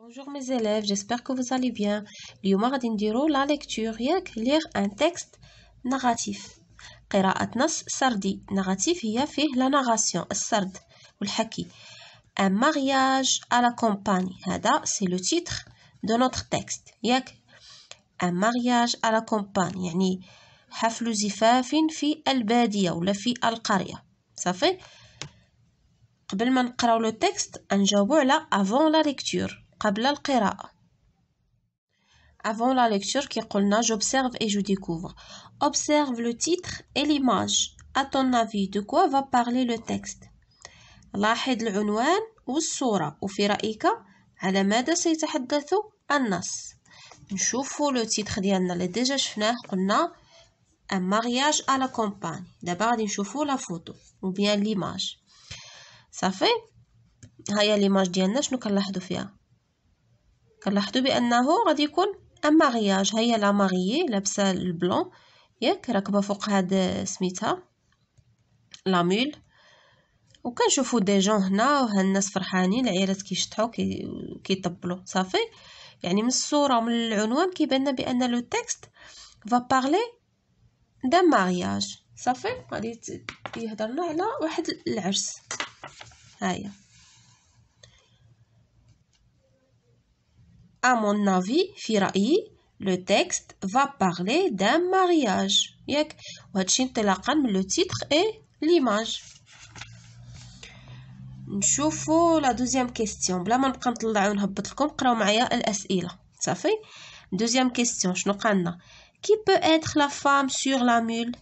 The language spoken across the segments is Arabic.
Bonjour mes élèves, j'espère que vous allez bien. Diro, la lecture, lire un texte narratif. Qiraatnas sardi narratif, il la narration. Sard, al un mariage à la campagne. Hada c'est le titre de notre texte. Yek, un mariage à la campagne. Yani, حفل زفاف في البلدية ولا في القرية. Ça fait. Avant de lire le texte, un jour là avant la lecture avant la lecture qui j'observe et je découvre observe le titre et l'image à ton avis de quoi va parler le texte لاحظ العنوان والصورة وفي رأيك على ماذا سيتحدث النص نشوفوا لو تيتر ديالنا اللي ديجا شفناه قلنا ان مارياج ا la كومباني دابا غادي لا فوتو وبيان ليماج صافي ليماج ديالنا شنو كنلاحظو بأنه غادي يكون ان ماغياج هيا لا ماريي لابسة البلون ياك راكبة فوق هاد سميتها ميل وكنشوفوا دي جون هنا وها الناس فرحانين العيالات كيشطحو كي كيطبلو صافي يعني من الصورة ومن العنوان كيبان بأن لو تكست فا بارلي دان مارياج صافي غادي يهضرنا على واحد العرس هايا À mon avis, Firaï, le texte va parler d'un mariage. Yek, wachint laqan le titre et l'image. Choufou la deuxième question. Là, mon kan t'ldayoun habt el kom karamaya el asaila, sa fait. Deuxième question. Chno kanna? Qui peut être la femme sur la mule?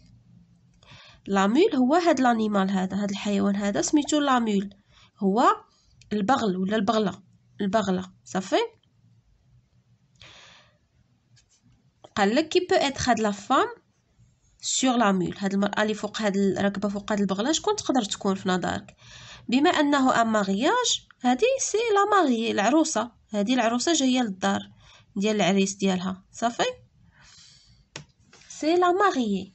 La mule, wad had l'animal had el hayoun, hadas mitou la mule, wad el bagl ou la bagla, fait. قال لك كي بو اتر هاد لا فام سور لا مول هاد المراه اللي فوق هاد راكبه فوق هاد البغله شكون تقدر تكون في نظرك بما انه ام مارياج هادي سي لا ماري العروسه هادي العروسه جايه للدار ديال العريس ديالها صافي سي لا ماري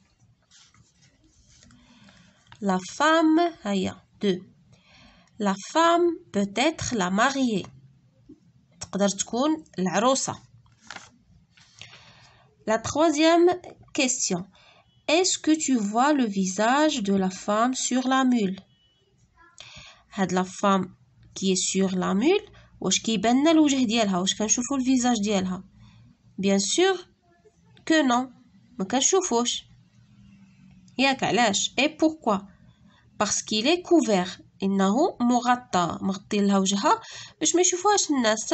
لا فام هيا دو لا فام بوتيتر لا ماري تقدر تكون العروسه La troisième question. Est-ce que tu vois le visage de la femme sur la mule? Had la femme qui est sur la mule, واش كيبان الوجه ديالها واش le visage visage Bien sûr que non. ما كنشوفوش. ياك Et pourquoi? Parce qu'il est couvert. إنه مغطى مغطي لها وجهها باش ما يشوفوهاش الناس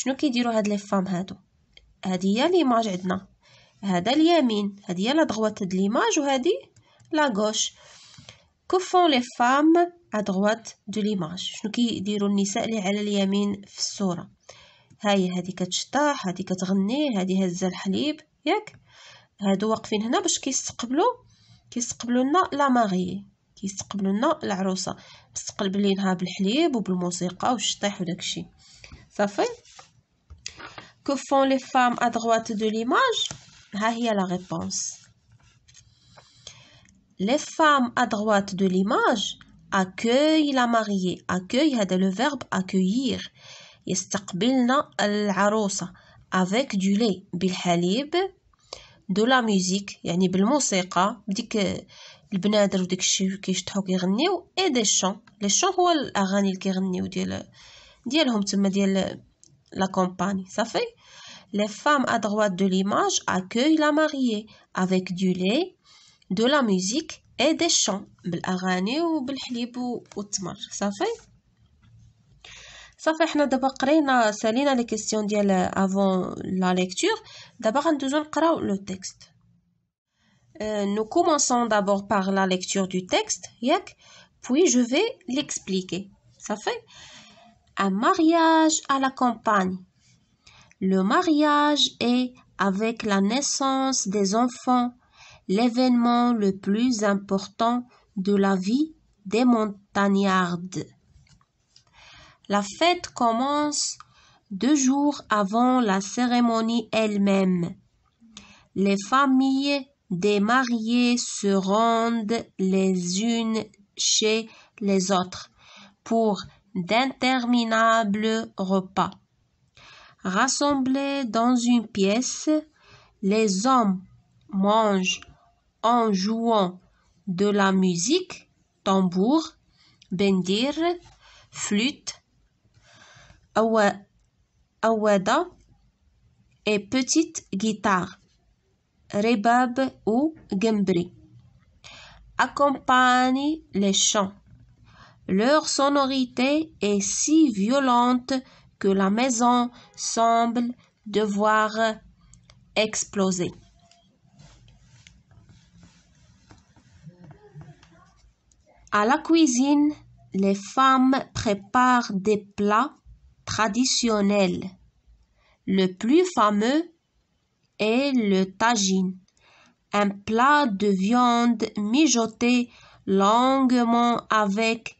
شنو كيديروا هاد لي فام هادو هادي هي ليماج عندنا هذا اليمين هادي هي لا دغوات د ليماج وهادي لا غوش كوفون لي فام ا دغوات دو ليماج شنو كيديروا النساء اللي على اليمين في الصوره هاي هادي كتشطح هادي كتغني هادي هزه الحليب ياك هادو واقفين هنا باش كيستقبلوا كيستقبلوا لنا لا ماري كيستقبلوا لنا العروسه مستقبلينها بالحليب وبالموسيقى والشطيح وداكشي صافي Que font les femmes à droite de l'image Hahi a la réponse. Les femmes à droite de l'image accueillent la mariée. Accueillent, c'est le verbe accueillir. يستقبلنا العروسة avec du lait بالحليب de la musique يعني بالموسيقى بديك البنادر وديك الشيء كيشطحو كيغنيو et des شون les شون هو الأغاني اللي كيغنيو ديال ديالهم تما ديال la campagne, ça fait. Les femmes à droite de l'image accueillent la mariée avec du lait, de la musique et des chants. Ça fait. On a d'abord قرينا la question كيسيون avant la lecture. D'abord, lire le texte. Euh, nous commençons d'abord par la lecture du texte puis je vais l'expliquer ça fait un mariage à la campagne. Le mariage est, avec la naissance des enfants, l'événement le plus important de la vie des montagnardes. La fête commence deux jours avant la cérémonie elle-même. Les familles des mariés se rendent les unes chez les autres pour d'interminables repas. Rassemblés dans une pièce, les hommes mangent en jouant de la musique, tambour, bendir, flûte, awada et petite guitare, rebab ou gembri, accompagnent les chants. Leur sonorité est si violente que la maison semble devoir exploser. À la cuisine, les femmes préparent des plats traditionnels. Le plus fameux est le tagine, un plat de viande mijotée longuement avec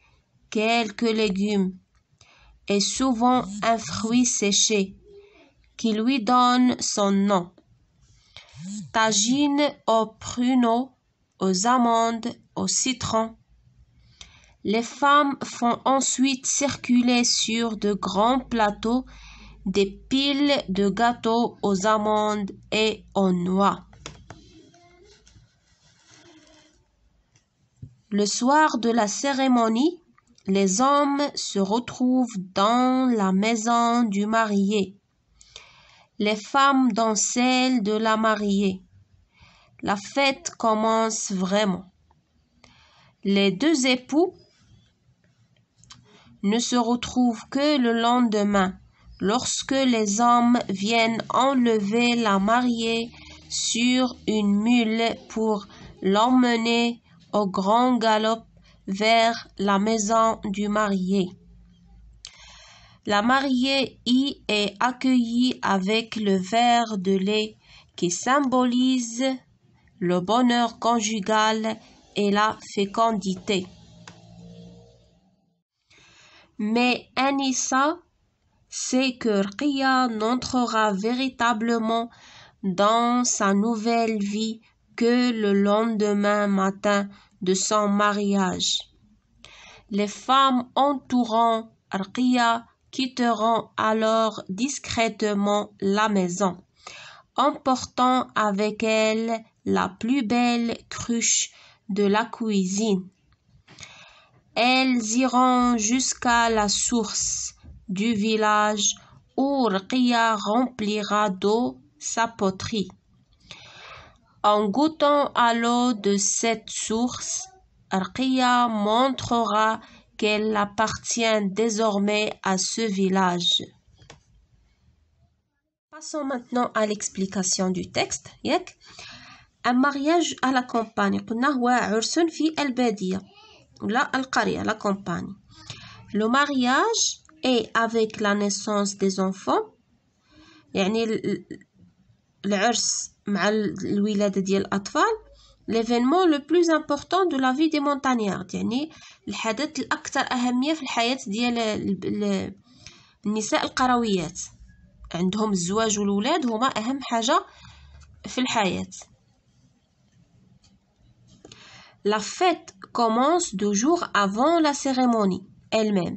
quelques légumes et souvent un fruit séché qui lui donne son nom. Tagine aux pruneaux, aux amandes, au citron. Les femmes font ensuite circuler sur de grands plateaux des piles de gâteaux aux amandes et aux noix. Le soir de la cérémonie, les hommes se retrouvent dans la maison du marié, les femmes dans celle de la mariée. La fête commence vraiment. Les deux époux ne se retrouvent que le lendemain, lorsque les hommes viennent enlever la mariée sur une mule pour l'emmener au grand galop vers la maison du marié. La mariée y est accueillie avec le verre de lait qui symbolise le bonheur conjugal et la fécondité. Mais Anissa sait que Ria n'entrera véritablement dans sa nouvelle vie que le lendemain matin de son mariage. Les femmes entourant Ria quitteront alors discrètement la maison, emportant avec elles la plus belle cruche de la cuisine. Elles iront jusqu'à la source du village où Rqia remplira d'eau sa poterie. En goûtant à l'eau de cette source, Arkia montrera qu'elle appartient désormais à ce village. Passons maintenant à l'explication du texte. Un mariage à la campagne. la campagne. Le mariage est avec la naissance des enfants. مع الولاده ديال الاطفال ليفينمون لو بلوز امبورطون دو لافي دي مونتانيارد يعني الحدث الاكثر اهميه في الحياه ديال النساء القرويات عندهم الزواج والولاد هما اهم حاجه في الحياه لا فيت كومونس دو جوغ افون لا سيريموني elle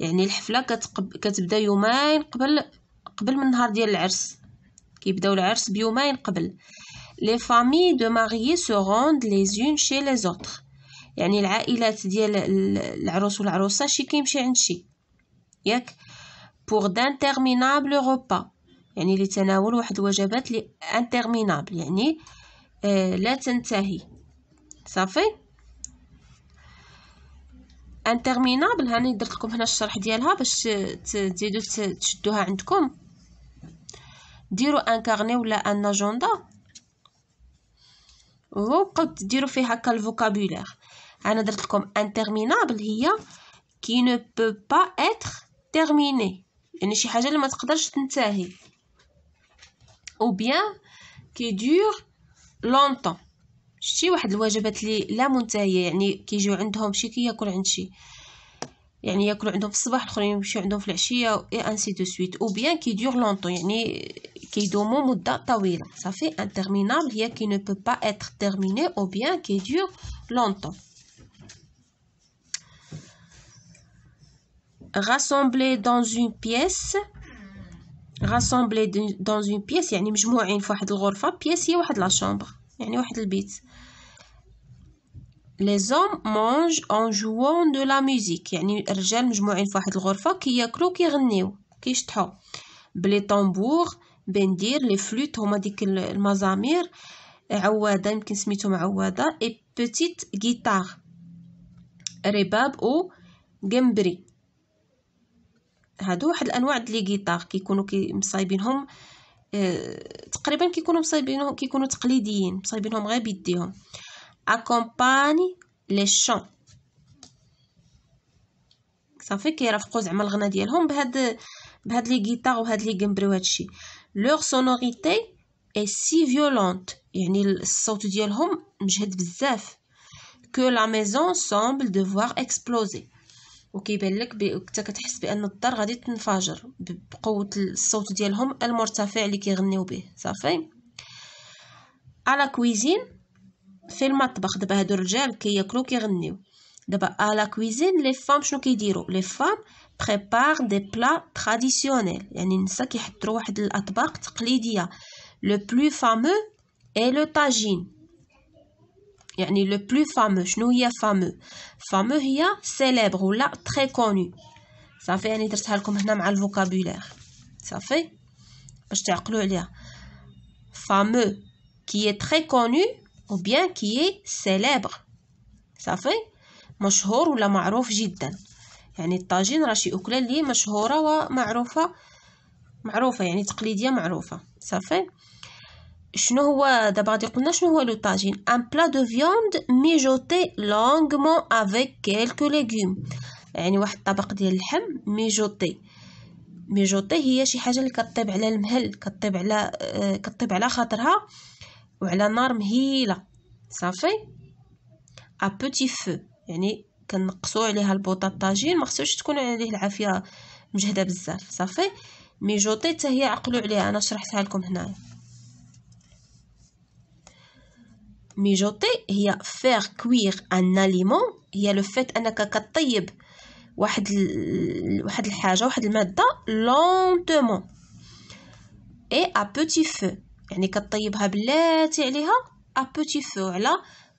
يعني الحفله كتبدا يومين قبل قبل من نهار ديال العرس كيبداو العرس بيومين قبل لي فامي دو ماريي سو روند لي زون شي لي زوتر يعني العائلات ديال العروس والعروسه شي كيمشي عند شي ياك بور دانتيرمينابل روبا يعني لتناول واحد الوجبات لي انترمينابل يعني آه لا تنتهي صافي انترمينابل هاني درت لكم هنا الشرح ديالها باش تزيدو تشدوها عندكم ديروا ان كارني ولا ان اجندا وبقاو ديروا فيه هكا الفوكابولير انا درت لكم انترمينابل هي كي نو بو با اتر تيرميني يعني شي حاجه اللي ما تقدرش تنتهي او بيان كي دور لونطون شتي واحد الوجبات اللي لا منتهيه يعني كيجيو عندهم شي كياكل عند شي يعني ياكلوا عندهم في الصباح الاخرين يمشيو عندهم في العشيه اي انسي دو سويت او بيان كي دور لونطون يعني كيدوموا مده طويله صافي انترمينابل هي كي نو بو با اتر تيرميني او بيان كي دور لونطون rassemblés dans une pièce rassemblés dans une pièce يعني مجموعين في واحد الغرفه بيس هي واحد لا شومبر يعني واحد البيت les hommes mangent en jouant de la musique يعني الرجال مجموعين في واحد الغرفة كياكلو كي كيغنيو كيشطحو بلي طنبور بندير لي فلوت هما ديك المزامير عوادة يمكن سميتهم عوادة اي بوتيت غيتار رباب او جمبري هادو واحد الانواع ديال غيتار كيكونوا كي مصايبينهم اه تقريبا كيكونوا مصايبينهم كيكونوا تقليديين مصايبينهم غير بيديهم accompagne les chants صافي كيرافقوا زعما الغنى ديالهم بهاد بهاد لي غيتار وهاد لي غمبري وهادشي لور سونوريتي اي سي فيولونت يعني الصوت ديالهم مجهد بزاف كو لا ميزون سومبل ديفوار اكسبلوزي وكيبان لك حتى كتحس بان الدار غادي تنفجر بقوه الصوت ديالهم المرتفع اللي كيغنيو به صافي على كويزين في المطبخ دابا هادو الرجال كياكلو كيغنيو دابا ا لا كويزين لي فام شنو كيديرو لي فام بريبار دي بلا تراديسيونيل يعني النساء كيحضروا واحد الاطباق تقليديه لو بلو فامو اي لو طاجين يعني لو بلو فامو شنو هي فامو فامو هي سيليبر ولا تري كونو صافي يعني درتها لكم هنا مع الفوكابولير صافي باش تعقلوا عليها فامو كي اي تري كونو ou bien qui est célèbre صافي مشهور ولا معروف جدا يعني الطاجين راه شي أكلة اللي مشهورة ومعروفة معروفة يعني تقليدية معروفة صافي شنو هو دابا غادي قلنا شنو هو لو طاجين ان بلا دو فيوند ميجوتي لونغمون افيك كيلكو ليغوم يعني واحد الطبق ديال اللحم ميجوتي ميجوتي هي شي حاجه اللي كطيب على المهل كطيب على كطيب على خاطرها وعلى نار مهيله صافي ا بوتي فو يعني كنقصوا عليها البوطاط الطاجين ما خصوش تكون عليه العافيه مجهده بزاف صافي مي جوطي حتى هي عقلوا عليها انا شرحتها لكم هنايا ميجوتي هي فير كوير ان اليمون هي لو فيت انك كطيب واحد ال... واحد الحاجه واحد الماده لونتومون اي ا بوتي فو يعني كطيبها بلاتي عليها ابوتي فو على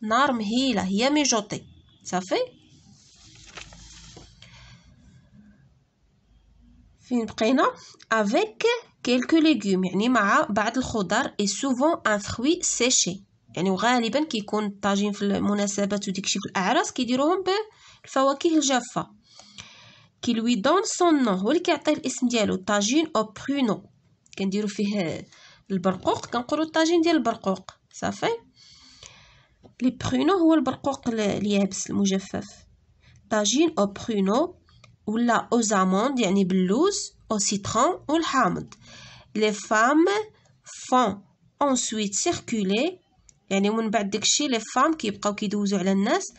نار مهيله هي ميجوطي صافي فين بقينا افيك كيلكو ليغوم يعني مع بعض الخضر اي سوفون ان فروي سيشي يعني وغالبا كيكون الطاجين في المناسبات وديكشي في الاعراس كيديروهم بالفواكه الجافه كي لوي دون سون نو هو اللي كيعطي الاسم ديالو طاجين او برونو كنديرو فيه البرقوق كنقولوا الطاجين ديال البرقوق صافي لي برونو هو البرقوق اليابس المجفف طاجين او برونو ولا او زاموند يعني باللوز او سيترون والحامض لي فام فون اونسويت سيركولي يعني من بعد داكشي لي فام كيبقاو كيدوزو على الناس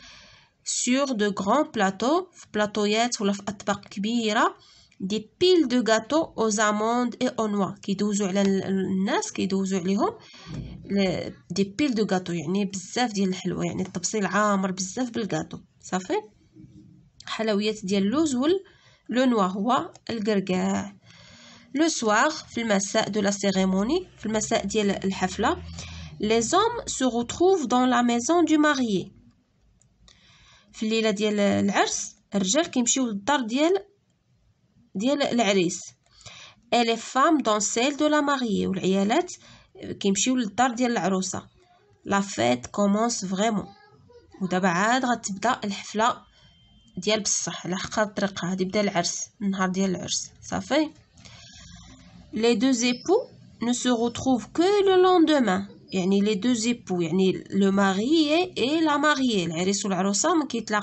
سور دو غران بلاطو في بلاطويات ولا في اطباق كبيره Des piles de gâteaux aux amandes et aux noix. Qui douze les nasses, qui douze les hommes? Des piles de gâteaux. Il y a des piles de gâteaux. Il y a des piles de gâteaux. Il y a des de gâteaux. Ça fait. La halawiète de l'ouzoul, le noir ou le gerga. Le soir, le massacre de la cérémonie, le massacre de la hafla, les hommes se retrouvent dans la maison du marié. Le lila de l'ars, le régime qui est le dardier. Elle est femme dans celle de la mariée la fête commence vraiment les deux époux ne se retrouvent que le lendemain les deux époux le marié et la mariée la qui la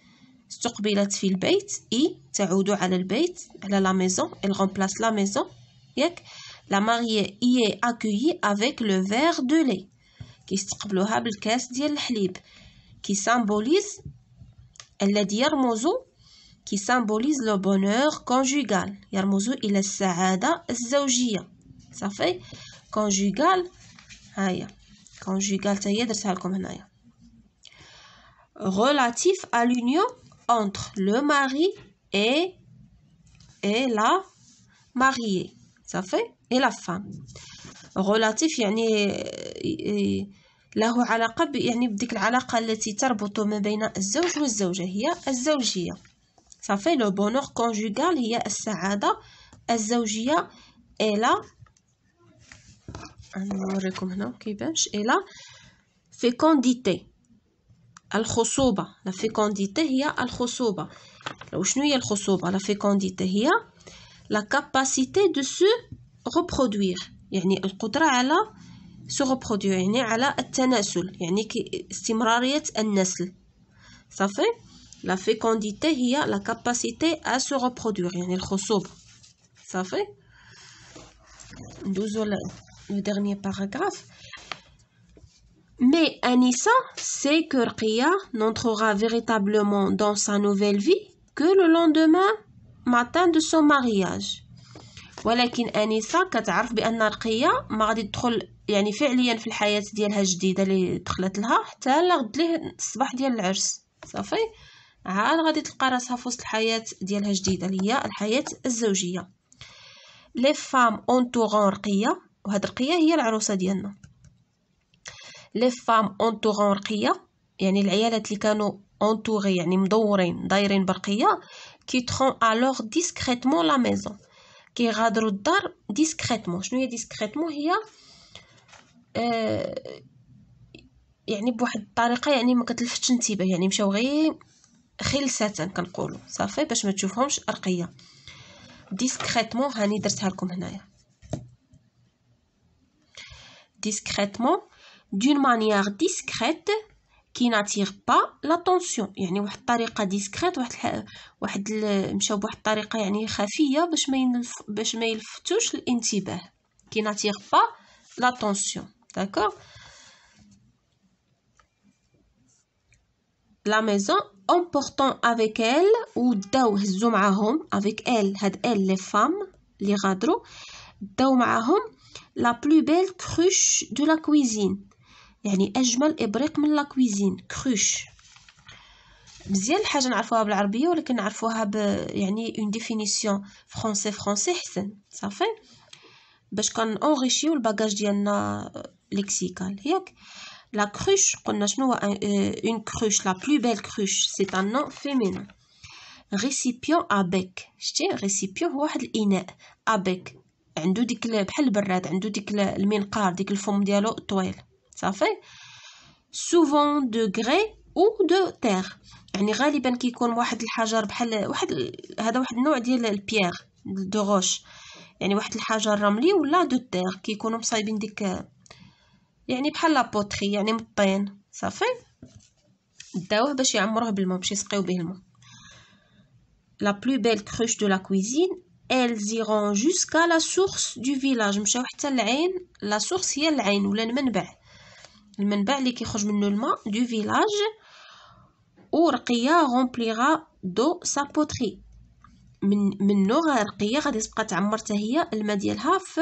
elle remplace la maison la mariée y est accueillie avec le verre de lait qui symbolise qui symbolise le bonheur conjugal il conjugal conjugal relatif à l'union entre le mari et, et la mariée. Ça fait Et la femme. relatif يعني له علاقة يعني بديك العلاقة التي تربط ما بين الزوج والزوجة هي الزوجية صافي لو بونور كونجوغال هي السعادة الزوجية إلى نوريكم هنا كيفاش إلى fécondité الخصوبة لا فيكونديتي هي الخصوبة لو شنو هي الخصوبة لا فيكونديتي هي لا كاباسيتي دو سو ريبرودوير يعني القدرة على سو ريبرودوير يعني على التناسل يعني استمرارية النسل صافي لا فيكونديتي هي لا كاباسيتي ا سو ريبرودوير يعني الخصوبة صافي ندوزو لو ديرني باراغراف Mais Anissa sait que Rqia n'entrera véritablement dans sa nouvelle vie que le lendemain matin de son mariage. ولكن أنيسا كتعرف بأن رقية ما غادي تدخل يعني فعليا في الحياة ديالها الجديدة اللي دخلت لها حتى لغد ليه الصباح ديال العرس صافي عاد غادي تلقى راسها في وسط الحياة ديالها الجديدة اللي هي الحياة الزوجية لي فام اونتوغون رقية وهاد رقية هي العروسة ديالنا لي فام اونتوغون رقيه يعني العيالات اللي كانوا اونتوغي يعني مدورين دايرين برقيه تخون الوغ ديسكريتمون لا ميزون غادروا الدار ديسكريتمون شنو هي ديسكريتمون هي يعني بواحد الطريقه يعني ما كتلفتش انتباه يعني مشاو غير خلسه كنقولوا صافي باش ما تشوفهمش رقيه ديسكريتمون هاني درتها لكم هنايا ديسكريتمون d'une manière discrète qui n'attire با l'attention يعني واحد الطريقه ديسكريت واحد واحد مشاو بواحد الطريقه يعني خفيه باش ما ينلف باش ما يلفتوش الانتباه كي ناتيغ با لاتونسيون داكور لا ميزون en portant avec elle ou داو هزو معاهم avec elle هاد elle les femmes اللي غادرو داو معاهم la plus belle cruche de la cuisine يعني أجمل إبريق من لاكويزين كروش مزيان الحاجة نعرفوها بالعربية ولكن نعرفوها ب يعني اون ديفينيسيون فرونسي فرونسي حسن صافي باش كان اونغيشيو الباجاج ديالنا آه، ليكسيكال ياك لا كروش قلنا شنو هو اون كروش لا بلو بيل كروش سي ان نون فيمين ريسيبيون ابيك شتي ريسيبيون هو واحد الاناء ابيك عنده ديك بحال البراد عنده ديك المنقار ديك الفم ديالو طويل Ça fait souvent de grès او دو تيغ يعني غالبا كيكون واحد الحجر بحال واحد هذا واحد النوع ديال البيير دو روش يعني واحد الحجر رملي ولا دو تيغ كيكونوا مصايبين ديك يعني بحال لابوتري يعني مطين صافي داوه باش يعمروه بالماء باش يسقيو به الماء لا بلو بيل كروش دو لا كوزين ال زيرون جوسكا لا سورس دو فيلاج مشاو حتى العين لا سورس هي العين ولا المنبع المنبع اللي كيخرج منه الماء دو فيلاج ورقيه غومبليغا دو سابوتري من منو رقيه غادي تبقى تعمر حتى هي الماء ديالها في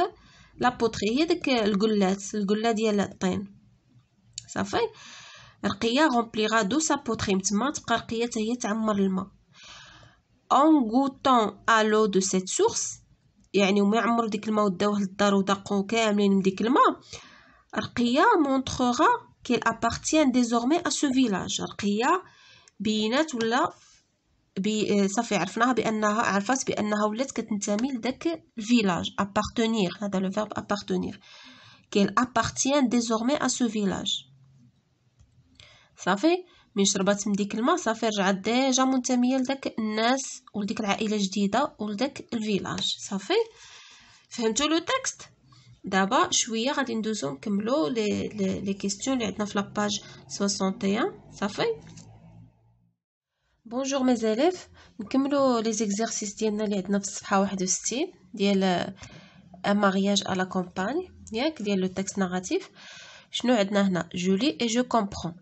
لابوتري هي داك الكلات الكله ديال الطين صافي رقيه غومبليغا دو سابوتري تما تبقى رقيه حتى هي تعمر الماء اون غوتون الو دو سيت سورس يعني وما يعمروا ديك الماء وداوه للدار وداقو كاملين من ديك الماء رقية مونتخوغا كي appartient ديزورمي ا سو فيلاج رقية بينات ولا بي آه، صافي عرفناها بانها عرفات بانها ولات كتنتمي لذاك الفيلاج appartenir هذا لو فيرب appartenir كي appartient ديزورمي ا سو فيلاج صافي من شربات من ديك الماء صافي رجعت ديجا منتميه لذاك الناس ولديك العائله جديده ولذاك الفيلاج صافي فهمتوا لو تكست دابا شويه غادي ندوزو نكملو لي لي كيسيون اللي عندنا في لاباج 61 صافي بونجور مي زاليف نكملو لي زيكزيرسيس ديالنا اللي عندنا في الصفحه 61 ديال ان مارياج ا لا كومباني ياك ديال لو تكست ناراتيف شنو عندنا هنا جولي اي جو كومبرون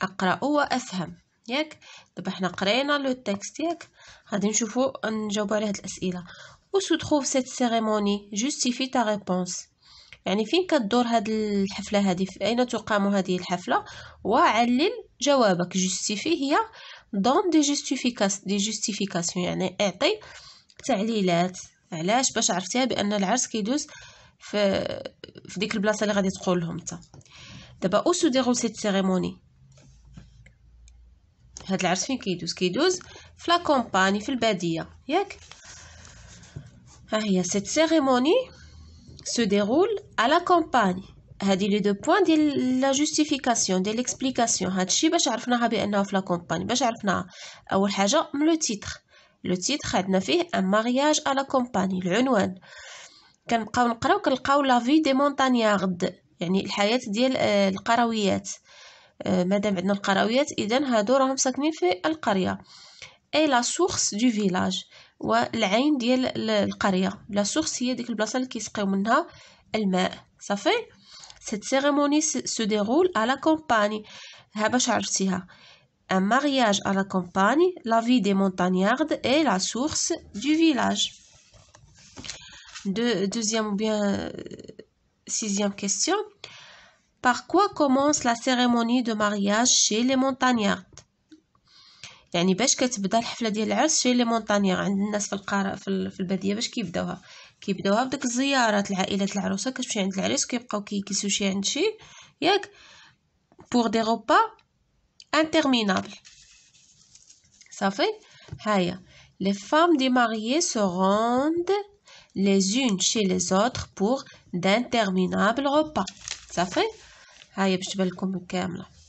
اقرا وافهم ياك دابا حنا قرينا لو تكست ياك غادي نشوفو نجاوبو على هاد الاسئله où se trouve cette cérémonie تا غيبونس يعني فين كدور هاد الحفله في اين تقام هذه الحفله وعلل جوابك جستيفي هي دون دي جوستيفيكاس دي جوستيفيكاسيون يعني اعطي تعليلات علاش باش عرفتيها بان العرس كيدوز في في ديك البلاصه اللي غادي تقول لهم دابا او سو ديغول سيت سيريموني هاد العرس فين كيدوز كيدوز في لا كومباني في الباديه ياك ها هي سيت سيريموني se déroule à la campagne هادي لي دو بوين ديال لا جوستيفيكاسيون ديال ليكسبليكاسيون هادشي باش عرفناها بانها في لا كومباني باش عرفناها اول حاجه من لو تيتر لو تيتر عندنا فيه ان مارياج ا لا كومباني العنوان كنبقاو نقراو كنلقاو لا في دي مونتانيارد يعني الحياه ديال آه، القرويات آه، مادام عندنا القرويات اذا هادو راهم ساكنين في القريه اي لا سورس دو فيلاج La ديال القريه لا سورس هي ديك البلاصه اللي كيسقيو منها الماء cette cérémonie se déroule à la campagne un mariage à la campagne la vie des montagnards et la source du village deuxième ou bien euh, sixième question par quoi commence la cérémonie de mariage chez les montagnards يعني باش كتبدا الحفله ديال العرس شي لي مونطانيا عند الناس في القارة في الباديه باش كيبداوها كيبداوها بدك الزيارات العائلات العروسه كتمشي عند العريس كيبقاو كيكيسو شي عند شي ياك بور دي روبا انترمينابل صافي هاهي لي فام دي mariés سو روند les unes chez les autres pour d'interminables repas صافي هاهي باش تبان لكم كامله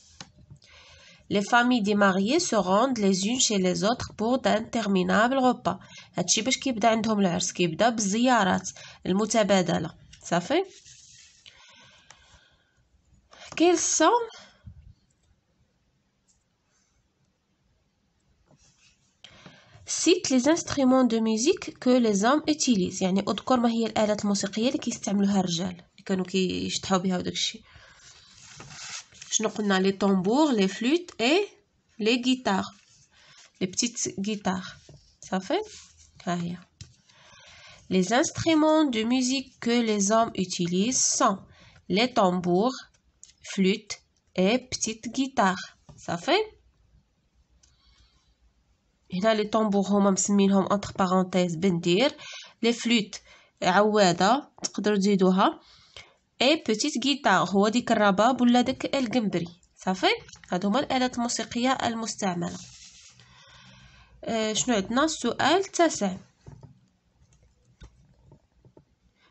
Les familles des mariés se rendent les unes chez les autres pour d'interminables repas هادشي باش كيبدا عندهم العرس كيبدا بالزيارات المتبادلة صافي quels sont cite les instruments de musique que les hommes utilisent يعني اذكر ما هي الالات الموسيقيه اللي كيستعملوها الرجال اللي كانوا كيشطحوا بها وداكشي on a les tambours, les flûtes et les guitares. Les petites guitares. Ça fait carrière. Les instruments de musique que les hommes utilisent sont les tambours, flûtes et petites guitares. Ça fait هنا a les هما مسمينهم parenthèses ben les flûtes, لي les flûtes, تقدروا تزيدوها اي بوتيت غيتار هو ديك الرباب ولا داك القنبري صافي هادو هما الالات الموسيقيه المستعمله شنو عندنا السؤال التاسع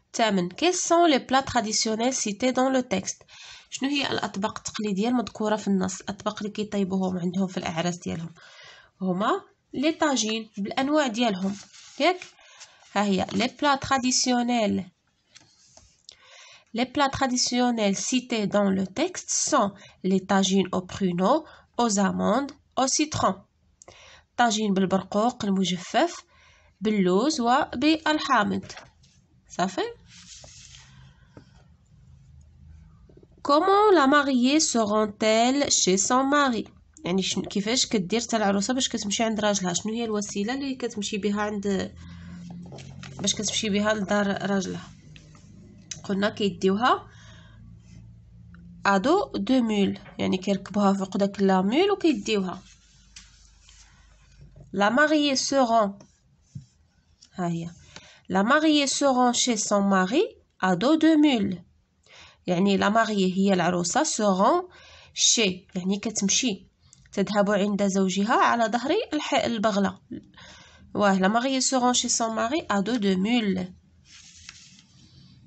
الثامن كيس سون لي بلا تراديسيونيل سيتي دون لو تيكست شنو هي الاطباق التقليديه المذكوره في النص الاطباق اللي كيطيبوهم عندهم في الاعراس ديالهم هما لي طاجين بالانواع ديالهم ياك ها هي لي بلا تراديسيونيل Les plats traditionnels cités dans le texte sont les tagines aux pruneaux, aux amandes, aux citrons. Tagine بالبرقوق المجفف باللوز moujeffef, bel Ça fait Comment la mariée se rend-elle chez son mari يعني شن... كيفاش كدير حتى العروسه باش كتمشي عند راجلها شنو هي الوسيله اللي كتمشي بها عند باش كتمشي بها لدار راجلها قلنا كيديوها ادو دو مول يعني كيركبوها فوق داك لا مول وكيديوها لا ماري سوغون ها هي لا ماري سوغون شي سون ماري ادو دو مول يعني لا ماري هي العروسه سوغون شي يعني كتمشي تذهب عند زوجها على ظهر البغلة واه لا ماري سوغون شي سون ماري ادو دو مول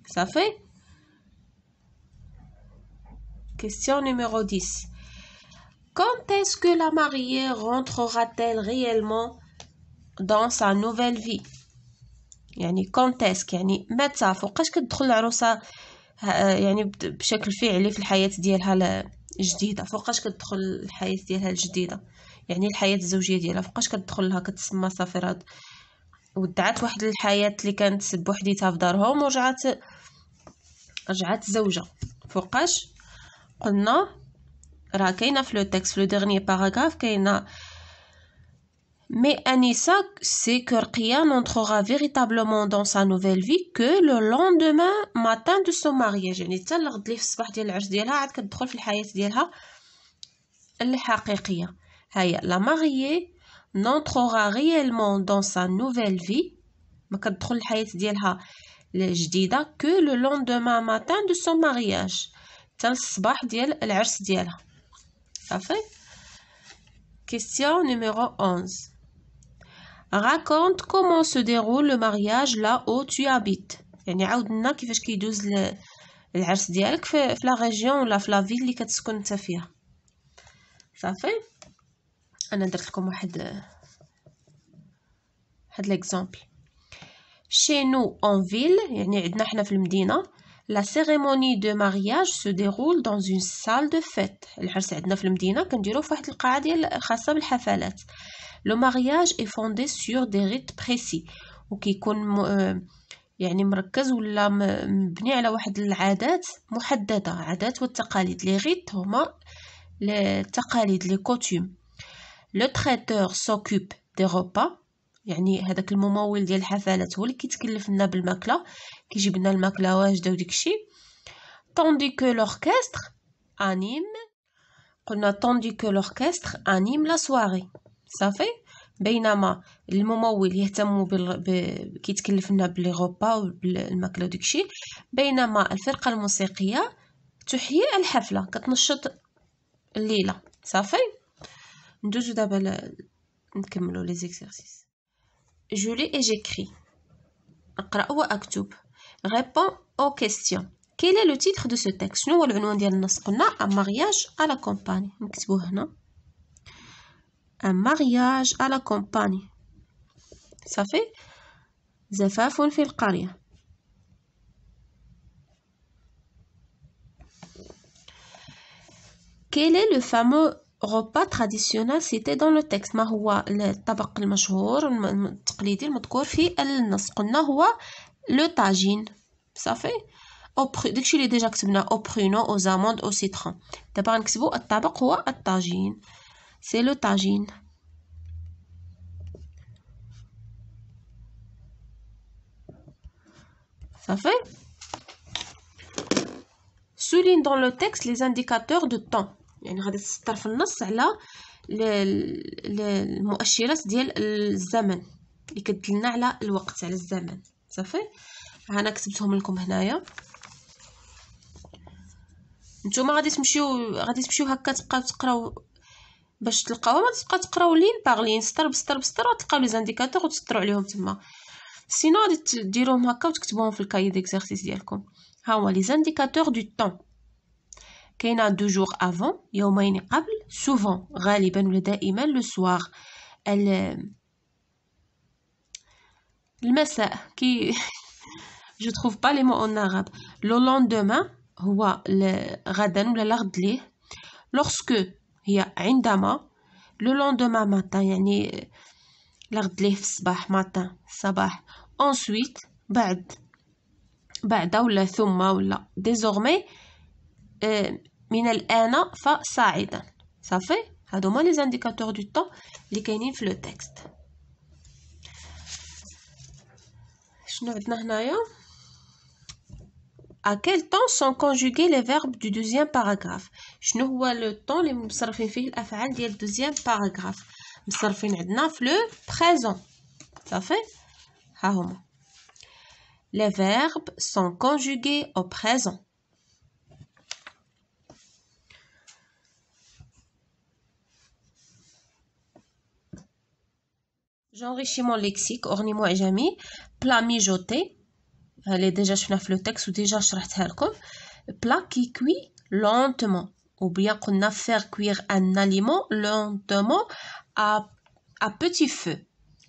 Ça fait Question numéro 10. Quand est-ce que la mariée rentrera-t-elle réellement dans sa nouvelle vie quand est-ce يعني ودعات واحد الحياه اللي كانت بوحديتها في دارهم ورجعت رجعت زوجه فوقاش قلنا راه كاينه في لو تيكست في لو ديرني باراغراف كاينه مي انيسا سي كو رقيا n'entrera فيريتابلومون دون سا نوفيل في كو لو لوندما ماتان دو سو مارياج يعني حتى الغد لي في الصباح ديال العرس ديالها عاد كتدخل في الحياة ديالها الحقيقية هيا لا ماريي n'entrera réellement dans sa nouvelle vie que le lendemain matin de son mariage question numéro 11 raconte comment se déroule le mariage là où tu habites يعني عاودنا كيفاش كيدوز العرس ديالك انا درت لكم واحد واحد ليكزامبل شي نو en فيل يعني عندنا حنا في المدينه لا سيريموني دو مارياج سو ديرول دون اون سال دو فيت العرس عندنا في المدينه كنديرو في واحد القاعه ديال خاصه بالحفلات لو مارياج اي فوندي سور دي ريت بريسي وكيكون م... آه، يعني مركز ولا مبني على واحد العادات محدده عادات والتقاليد لي ريت هما التقاليد لي كوتيم لو تريتور سوكوب دي روبا يعني هذاك الممول ديال الحفلات هو اللي كيتكلف لنا بالماكله كيجيب لنا الماكله واجده الشيء طوندي كو لوركستر انيم قلنا طوندي كو لوركستر انيم لا سواري صافي بينما الممول يهتم بال... ب... كيتكلف لنا بلي غوبا وبالماكله الشيء بينما الفرقه الموسيقيه تحيي الحفله كتنشط الليله صافي Je vous appelle les exercices. Je lis et j'écris. Réponds aux questions. Quel est le titre de ce texte? Nous allons un mariage à la compagnie. Un mariage à la compagnie. Ça fait. Quel est le fameux repas traditionnel, c'était dans le texte. ما هو الطبق المشهور التقليدي tagine. في النص قلنا هو لو طاجين صافي داكشي اللي ديجا le او برونو souligne dans le texte les indicateurs de temps يعني غادي تسطر في النص على المؤشرات ديال الزمن اللي كدلنا على الوقت على الزمن صافي انا كتبتهم لكم هنايا نتوما غادي تمشيو غادي تمشيو هكا تبقاو تقراو باش تلقاو ما تبقى تقراو لين باغ لين سطر بسطر بسطر وتلقاو لي زانديكاتور وتسطروا عليهم تما سينو غادي ديروهم هكا وتكتبوهم في الكاي ديكزارسيس ديالكم ها هو لي زانديكاتور دو طون qu'ait na deux jours avant, yomaini qabel, souvent, ra liban le day, même le soir, l'messa, qui, je trouve pas les mots en arabe. Le lendemain, wa le radanou le ardli, lorsque y'a indama, le lendemain matin, y'a né ardli sba matin, saba. Ensuite, بعد بعد ولا ثم ولا. désormais ça fait C'est les indicateurs du temps qui sont le texte. Je vais vous à quel temps sont conjugués les verbes du deuxième paragraphe Je ne vois le temps les. est le deuxième paragraphe. Je vais le présent. Ça fait Les verbes sont conjugués au présent. J'enrichis mon lexique, orni moi jamais, plat mijoté, elle est déjà chez le texte ou déjà chez Telkom, plat qui cuit lentement, ou bien qu'on a fait cuire un aliment lentement à, à petit feu.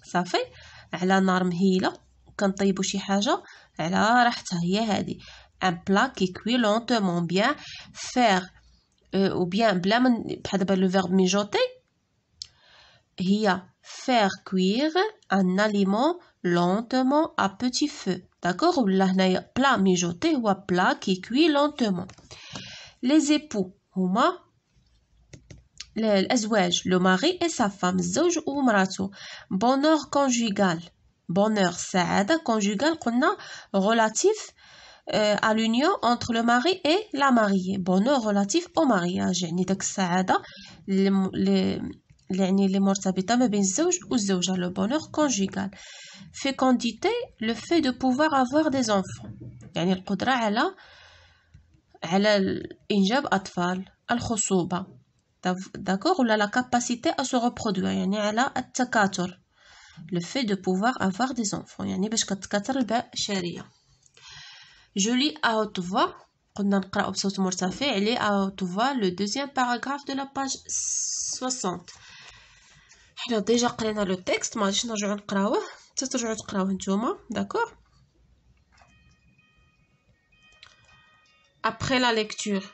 Ça fait, elle a norme hila, quand tu y haja, elle a racheté Un plat qui cuit lentement, bien faire, euh, ou bien, le verbe mijoter, a faire cuire un aliment lentement à petit feu. D'accord Ou plat mijoté ou plat qui cuit lentement. Les époux, huma, le mari et sa femme, zouj ou Bonheur conjugal. Bonheur, cède conjugal qu'on a relatif euh, à l'union entre le mari et la mariée. Bonheur relatif au mariage. Ni le le bonheur conjugal. Fécondité, le fait de pouvoir avoir des enfants. Il y a la capacité à se reproduire. Le fait de pouvoir avoir des enfants. Je lis à haute voix. Le deuxième paragraphe de la page 60. حنا ديجا قرينا لو تيكست ما غاديش نرجعو نقراوه حتى ترجعو تقراوه نتوما داكور après la lecture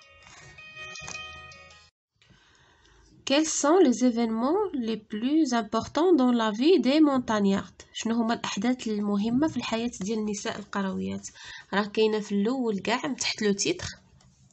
Quels sont les événements les plus importants dans la vie des montagnards شنو هما الاحداث المهمه في الحياه ديال النساء القرويات راه كاينه في الاول كاع تحت لو تيتر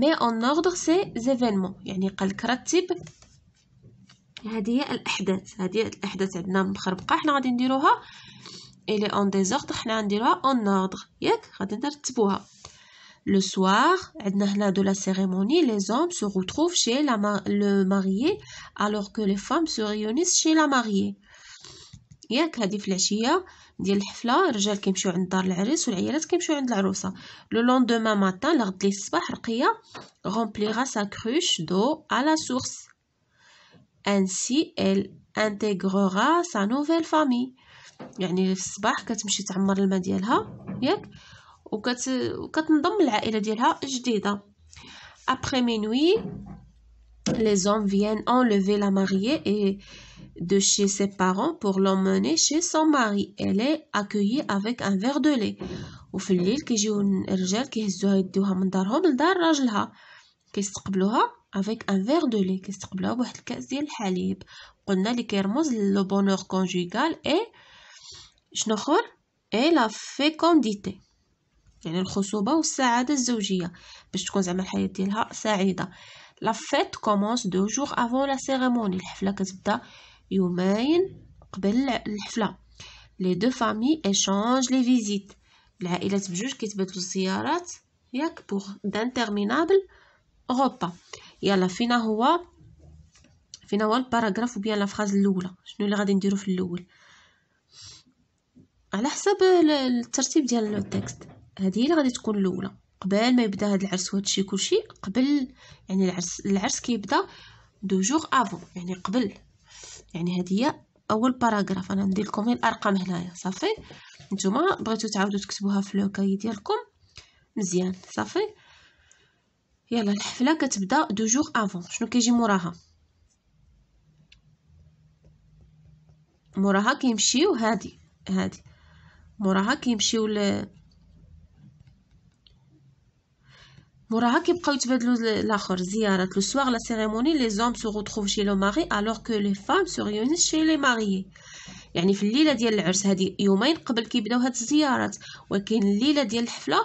مي اون ordre سي زيفينمون يعني قال لك رتب هذه هي الاحداث هذه هي الاحداث عندنا مخربقه حنا غادي نديروها الي اون ديزوردر حنا غنديروها اون اوردر ياك غادي نرتبوها لو سوار عندنا هنا دو لا سيريموني لي زوم سو روتروف شي لا le marié alors que les femmes se réunissent chez la mariée ياك هذه في العشيه ديال الحفله الرجال كيمشيو عند دار العريس والعيالات كيمشيو عند العروسه لو لوندوما ماتان لغد لي الصباح رقيه غومبليغا سا كروش دو على سورس انسي ال انتيغرورا سا نوفيل فامي يعني الصباح كتمشي تعمر الماء ديالها ياك وكت وكتنضم العائله ديالها جديده ابري مينوي لي زون viennent enlever لا mariée اي de chez ses parents pour l'emmener chez son mari. Elle est accueillie avec un verre de lait. Au fil des jours, elle commence une monter dans le darajla, qu'est-ce qu'elle Avec un verre de lait, qu'est-ce qu'elle a? Pour le de lait. halib, qu'on a les cœurs conjugal et je ne sais pas, et la fécondité. Donc, la joie et la sérénité. qu'elle pense que la vie de la La fête commence deux jours avant la cérémonie. La cérémonie commence. يومين قبل الحفلة لي دو فامي ايشانج لي فيزيت العائلات بجوج كيتبادلوا الزيارات ياك بوغ دانتيرمينابل غوبا يلا فينا هو فينا هو الباراغراف وبيان لا فراز الاولى شنو اللي غادي نديرو في الاول على حسب الترتيب ديال التكست هذه اللي غادي تكون الاولى قبل ما يبدا هذا العرس وهذا الشيء كلشي قبل يعني العرس العرس كيبدا دو جوغ افون يعني قبل يعني هذه هي اول باراغراف انا ندير لكم غير الارقام هنايا صافي نتوما بغيتو تعاودو تكتبوها في لوكاي ديالكم مزيان صافي يلا الحفله كتبدا دو جوغ افون شنو كيجي موراها موراها كيمشيو هادي هادي موراها كيمشيو ل موراها كيبقاو يتبادلوا الاخر زيارات لو سوار لا سيريموني لي زوم سو غوتروف شي لو ماري الوغ كو لي فام سو ريونيس شي لي ماريي يعني في الليله ديال العرس هذه يومين قبل كيبداو هاد الزيارات ولكن الليله ديال الحفله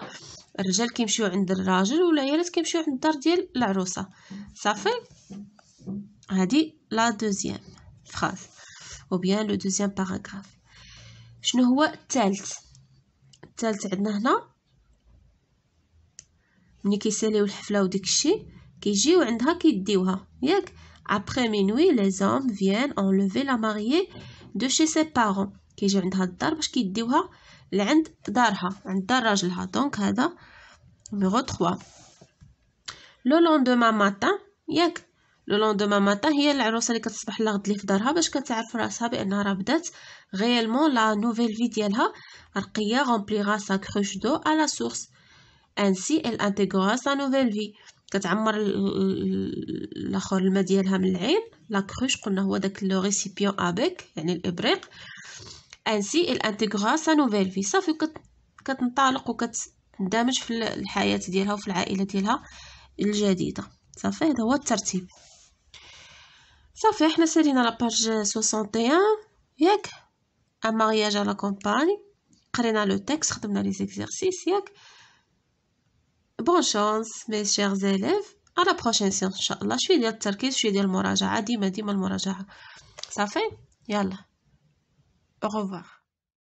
الرجال كيمشيو عند الراجل والعيالات كيمشيو عند الدار ديال العروسه صافي هادي لا دوزيام فراز او بيان لو دوزيام باراغراف شنو هو الثالث الثالث عندنا هنا ملي كيساليو الحفله وديك الشيء كيجيو عندها كيديوها ياك après minuit les hommes viennent enlever لا ماريي دو شي سي بارون كيجيو عندها الدار باش كيديوها لعند دارها عند دار راجلها دونك هذا numéro 3 لو لوندوما ماتان ياك لو لوندوما ماتان هي العروسه اللي كتصبح لغد لي في دارها باش كتعرف راسها بانها راه بدات غيالمون لا نوفيل في ديالها رقيه غومبليغا سا كروش دو على سورس سي ال انتيغرا سا نوفيل في كتعمر الاخر الماء ديالها من العين لا كروش قلنا هو داك لو ريسيبيون ابيك يعني الابريق انسي ال انتيغرا سا نوفيل في صافي كتنطلق وكتندمج في الحياه ديالها وفي العائله ديالها الجديده صافي هذا هو الترتيب صافي حنا سالينا لاباج 61 ياك ان مارياج لا كومباني قرينا لو تيكست خدمنا لي زيكزيرسيس ياك Bonne chance, mes chers élèves. À la prochaine, séance, La plaît. Je suis d'être turquiste, je suis Adi, mal Ça fait? Yalla. Au revoir.